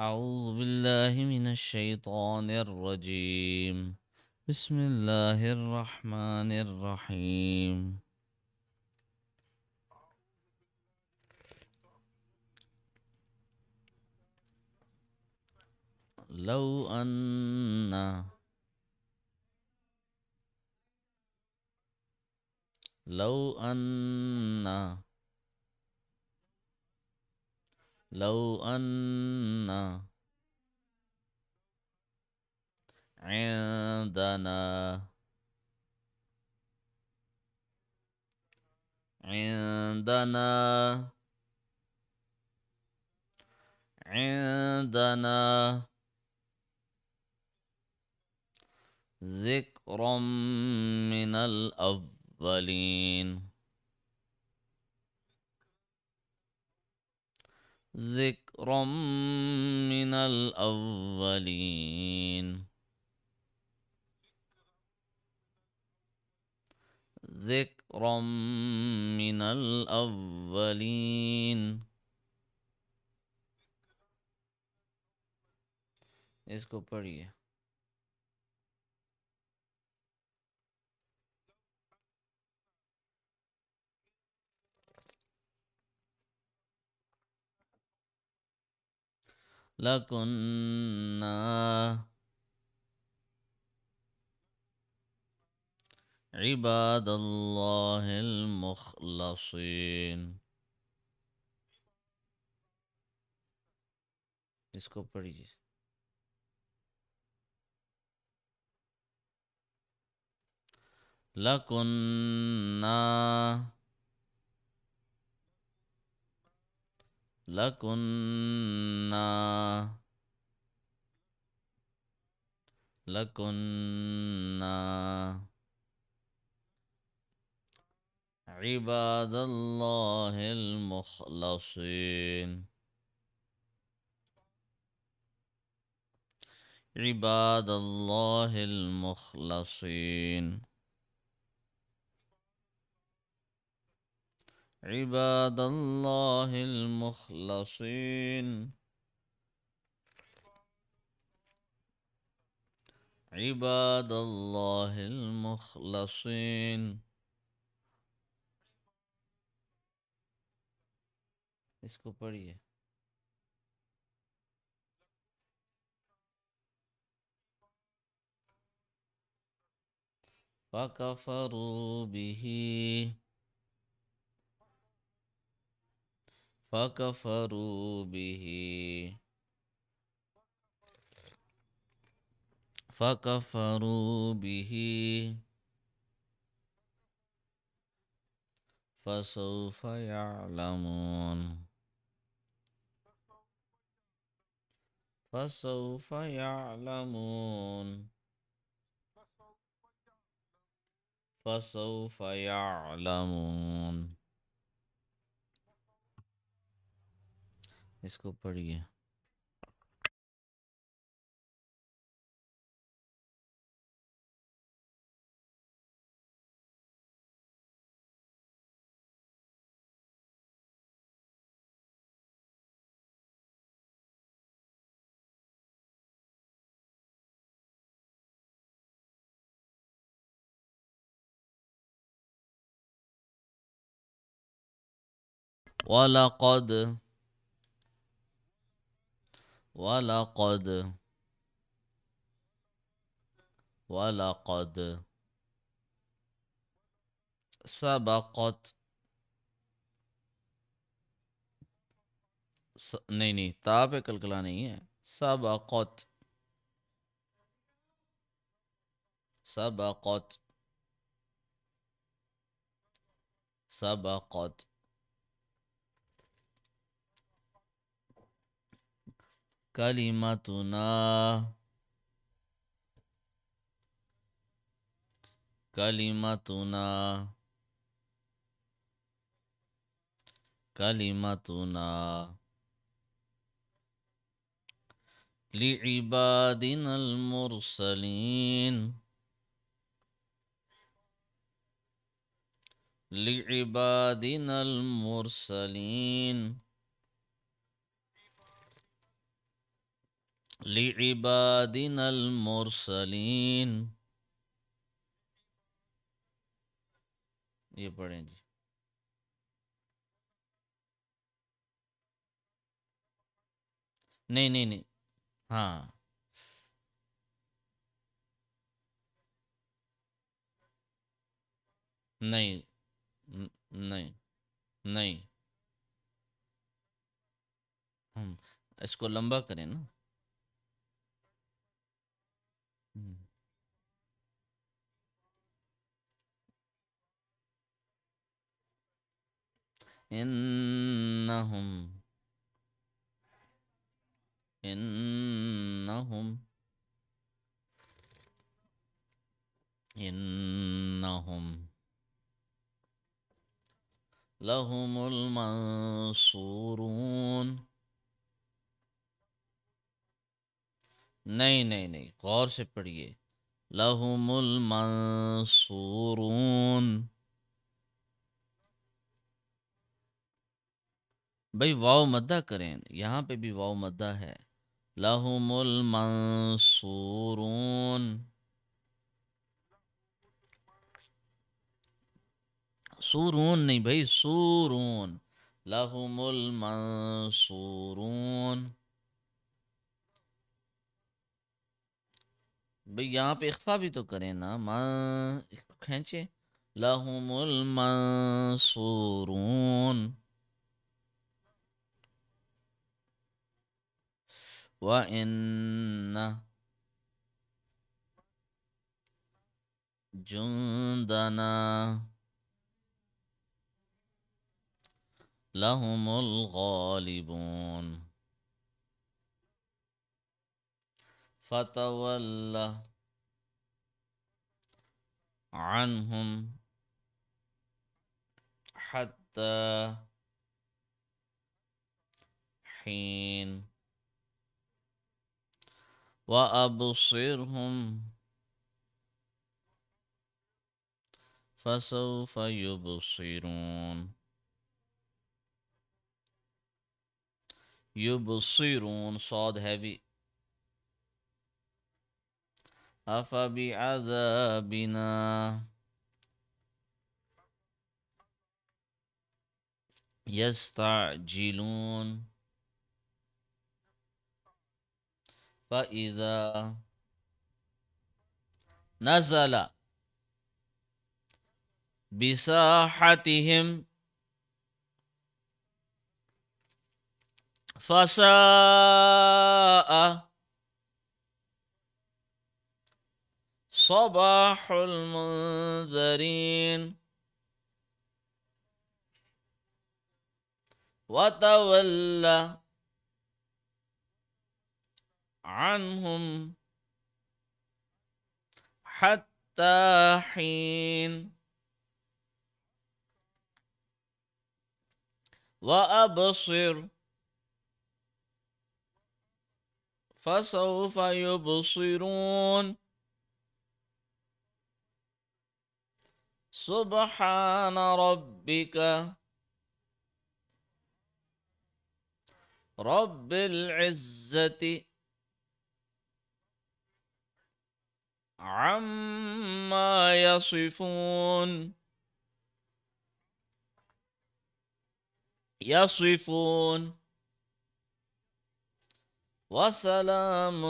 أعوذ بالله من الشيطان الرجيم بسم الله الرحمن الرحيم لو أن لو أن لو أن عندنا عندنا عندنا ذكر من الأولين ذكرا من الأولين ذكرا من الأولين کو पढ़िए لكنا عباد الله المخلصين इसको पढ़िए لكنا لكنا لكنا عباد الله المخلصين عباد الله المخلصين عباد الله المخلصين عباد الله المخلصين इसको فكفروا به فكفروا به فكفروا به فسوف يعلمون فسوف يعلمون فسوف يعلمون اس کو پڑھی وَلَقَدْ ولقد ولقد سبقت س... نہیں نہیں تا پہ کلکلا نہیں ہے سبقت سبقت سبقت كلمتنا كلمتنا كلمتنا لعبادنا المرسلين لعبادنا المرسلين لعبادنا المرسلین یہ پڑھیں جی نہیں نہیں نہیں ہاں نہیں نہیں نہیں ہم اس کو لمبا کریں نا إنهم إنهم إنهم لهم المنصورون नहीं नहीं नहीं गौर से पढ़िए लहुमुल मंसूरून بھائی واؤ مدہ کریں یہاں پہ بھی واؤ مدہ ہے لہم المنصورون سورون نہیں بھائی سورون لہم المنصورون بھائی یہاں پہ اخفا بھی تو کریں نا ماں کھینچے لاہوم سورون وإن جندنا لهم الغالبون فتولى عنهم حتى حين وأبصرهم فسوف يبصرون يبصرون صاد heavy أفبعذابنا يستعجلون فإذا نزل بساحتهم فساء صباح المنذرين وتولى عنهم حتى حين وأبصر فسوف يبصرون سبحان ربك رب العزة عما يصفون يصفون وسلام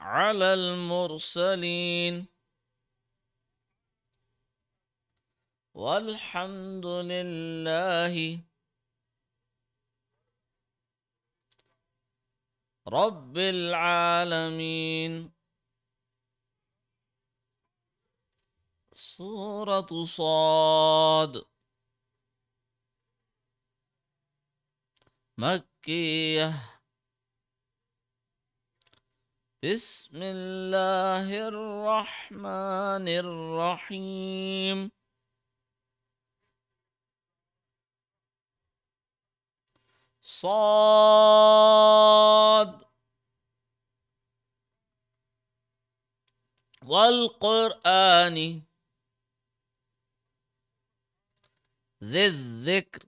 على المرسلين والحمد لله رب العالمين سورة صاد مكية بسم الله الرحمن الرحيم صاد والقرآن ذي الذكر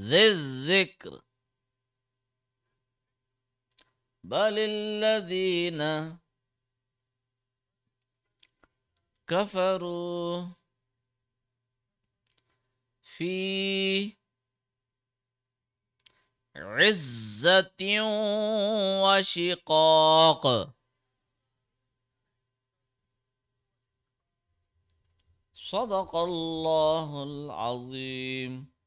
ذي الذكر بل الذين كفروا في عزة وشقاق صدق الله العظيم